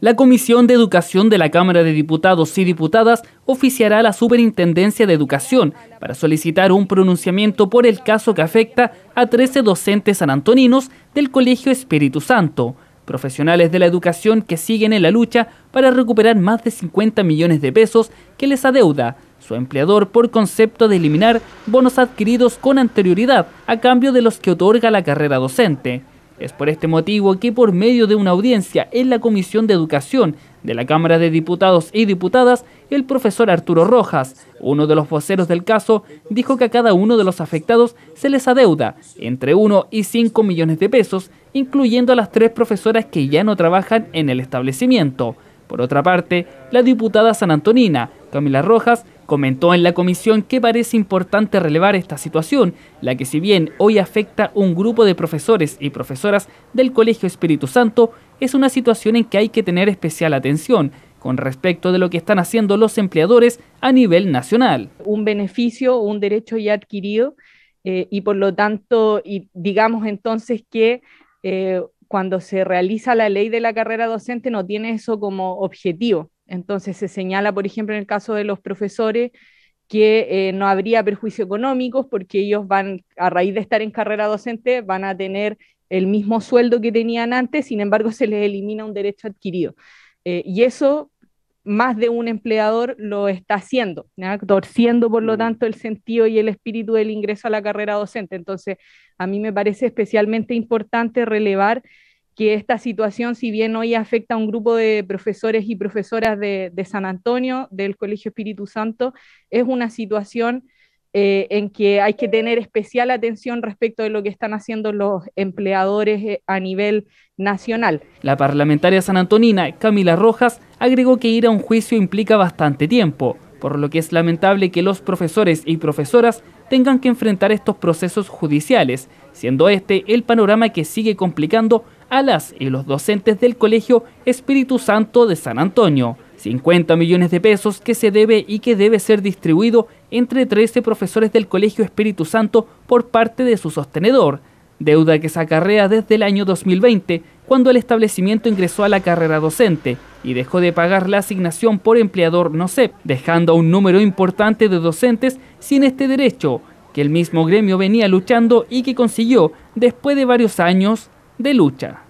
La Comisión de Educación de la Cámara de Diputados y Diputadas oficiará a la Superintendencia de Educación para solicitar un pronunciamiento por el caso que afecta a 13 docentes sanantoninos del Colegio Espíritu Santo, profesionales de la educación que siguen en la lucha para recuperar más de 50 millones de pesos que les adeuda su empleador por concepto de eliminar bonos adquiridos con anterioridad a cambio de los que otorga la carrera docente. Es por este motivo que por medio de una audiencia en la Comisión de Educación de la Cámara de Diputados y Diputadas, el profesor Arturo Rojas, uno de los voceros del caso, dijo que a cada uno de los afectados se les adeuda entre 1 y 5 millones de pesos, incluyendo a las tres profesoras que ya no trabajan en el establecimiento. Por otra parte, la diputada San Antonina, Camila Rojas, Comentó en la comisión que parece importante relevar esta situación, la que si bien hoy afecta un grupo de profesores y profesoras del Colegio Espíritu Santo, es una situación en que hay que tener especial atención con respecto de lo que están haciendo los empleadores a nivel nacional. Un beneficio, un derecho ya adquirido eh, y por lo tanto, digamos entonces que... Eh, cuando se realiza la ley de la carrera docente no tiene eso como objetivo. Entonces se señala, por ejemplo, en el caso de los profesores, que eh, no habría perjuicio económico porque ellos van, a raíz de estar en carrera docente, van a tener el mismo sueldo que tenían antes, sin embargo se les elimina un derecho adquirido. Eh, y eso más de un empleador lo está haciendo, torciendo por lo mm. tanto el sentido y el espíritu del ingreso a la carrera docente. Entonces, a mí me parece especialmente importante relevar que esta situación, si bien hoy afecta a un grupo de profesores y profesoras de, San Antonio, del Colegio Espíritu Santo, es una situación eh, en que hay que tener especial atención respecto de lo que están haciendo los empleadores eh, a nivel nacional. La parlamentaria sanantonina Camila Rojas agregó que ir a un juicio implica bastante tiempo, por lo que es lamentable que los profesores y profesoras tengan que enfrentar estos procesos judiciales, siendo este el panorama que sigue complicando a las y los docentes del Colegio Espíritu Santo de San Antonio. 50 millones de pesos que se debe y que debe ser distribuido entre 13 profesores del Colegio Espíritu Santo por parte de su sostenedor, deuda que se acarrea desde el año 2020 cuando el establecimiento ingresó a la carrera docente y dejó de pagar la asignación por empleador no sé, dejando a un número importante de docentes sin este derecho que el mismo gremio venía luchando y que consiguió después de varios años de lucha.